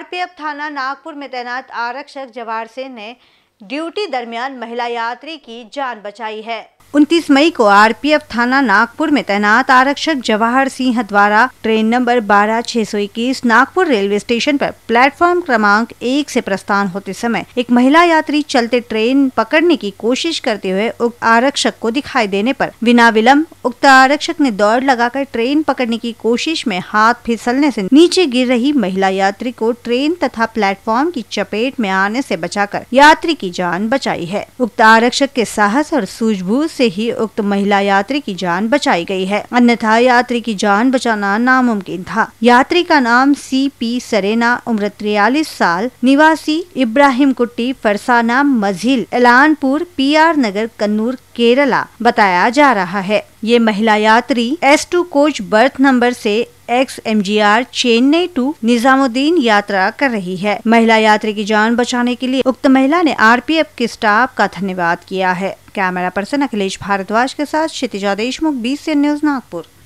RPF थाना नागपुर में तैनात आरक्षक जवाहर सिंह ने ड्यूटी दरमियान महिला यात्री की जान बचाई है उनतीस मई को आरपीएफ थाना नागपुर में तैनात आरक्षक जवाहर सिंह द्वारा ट्रेन नंबर बारह छह सौ इक्कीस नागपुर रेलवे स्टेशन पर प्लेटफॉर्म क्रमांक एक से प्रस्थान होते समय एक महिला यात्री चलते ट्रेन पकड़ने की कोशिश करते हुए उक्त आरक्षक को दिखाई देने पर बिना विलम्ब उक्त आरक्षक ने दौड़ लगाकर ट्रेन पकड़ने की कोशिश में हाथ फिसलने से नीचे गिर रही महिला यात्री को ट्रेन तथा प्लेटफॉर्म की चपेट में आने से बचाकर यात्री की जान बचाई है उक्त आरक्षक के साहस और सूझबूझ से ही उक्त महिला यात्री की जान बचाई गई है अन्यथा यात्री की जान बचाना नामुमकिन था यात्री का नाम सी पी सरेना उम्र तिरयालीस साल निवासी इब्राहिम कुट्टी फरसाना मझिल एलानपुर पी आर नगर कन्नूर केरला बताया जा रहा है ये महिला यात्री S two coach berth number से X M G R Chennai to Nizamuddin यात्रा कर रही है महिला यात्री की जान बचाने के लिए उक्त महिला ने आर पी एफ के स्टाफ का धन्यवाद किया है कैमरा पर्सन अखिलेश भारद्वाज के साथ क्षितिजा देशमुख बी न्यूज़ नागपुर